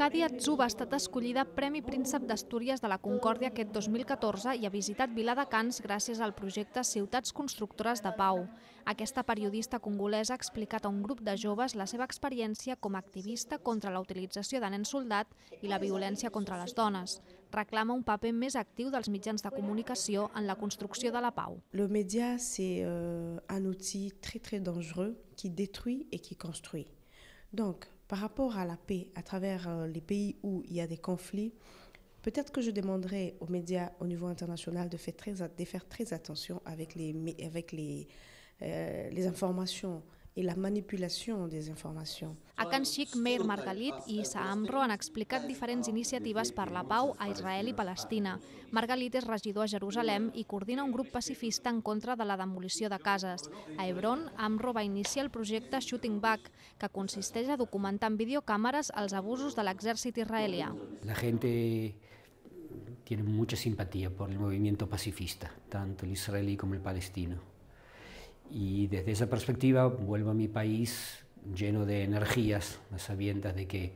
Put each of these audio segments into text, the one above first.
Arcàdia Tzub ha estat escollida Premi Príncep d'Astúries de la Concòrdia aquest 2014 i ha visitat Viladecans gràcies al projecte Ciutats Constructores de Pau. Aquesta periodista congolesa ha explicat a un grup de joves la seva experiència com a activista contra la utilització de nens soldat i la violència contra les dones. Reclama un paper més actiu dels mitjans de comunicació en la construcció de la pau. Le média c'est euh, un outil très très dangereux qui détruit et qui construit. Donc, Par rapport à la paix, à travers euh, les pays où il y a des conflits, peut-être que je demanderai aux médias au niveau international de faire très, très attention avec les, avec les, euh, les informations i la manipulació les informacions. A Can Xic, Meir Margalit i Issa Amro han explicat diferents iniciatives per la pau a Israel i Palestina. Margalit és regidor a Jerusalem i coordina un grup pacifista en contra de la demolició de cases. A Hebron, Amro va iniciar el projecte Shooting Back, que consisteix a documentar amb videocàmeres els abusos de l'exèrcit israelià. La gent tiene mucha simpatía por el movimiento pacifista, tanto el israelí como el palestino. Y desde esa perspectiva vuelvo a mi país lleno de energías, sabiendo sabiendas de que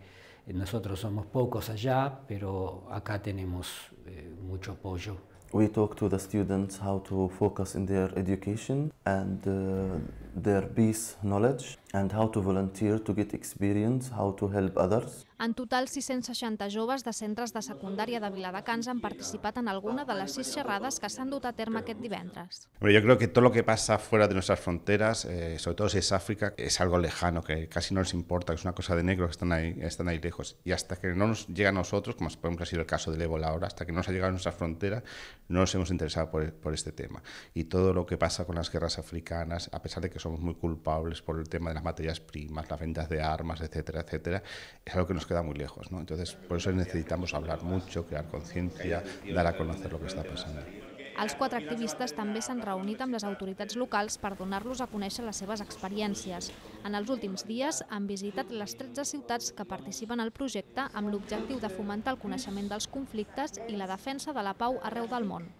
nosotros somos pocos allá, pero acá tenemos eh, mucho apoyo. We talk to the students how to focus in their education and uh, their peace knowledge and how to volunteer to get experience, how to help others. En total, 660 joves de centres de secundària de Viladecans han participat en alguna de les sis xerrades que s'han dut a terme aquest divendres. Bueno, yo creo que todo lo que pasa fuera de nuestras fronteras, eh, sobre todo si es África, es algo lejano, que casi no les importa, que es una cosa de negro, que están ahí, están ahí lejos. Y hasta que no nos llega a nosotros, como por ejemplo ha sido el caso del ébola ahora, hasta que no nos ha llegado a nuestras fronteras, no nos hemos interesado por, por este tema. Y todo lo que pasa con las guerras africanas, a pesar de que somos muy culpables por el tema de las materias primas, las ventas de armas, etcétera, etcétera, es algo que nos queda muy lejos. ¿no? Entonces, por eso necesitamos hablar mucho, crear conciencia, dar a conocer lo que está pasando. Els quatre activistes també s'han reunit amb les autoritats locals per donar-los a conèixer les seves experiències. En els últims dies han visitat les 13 ciutats que participen al projecte amb l'objectiu de fomentar el coneixement dels conflictes i la defensa de la pau arreu del món.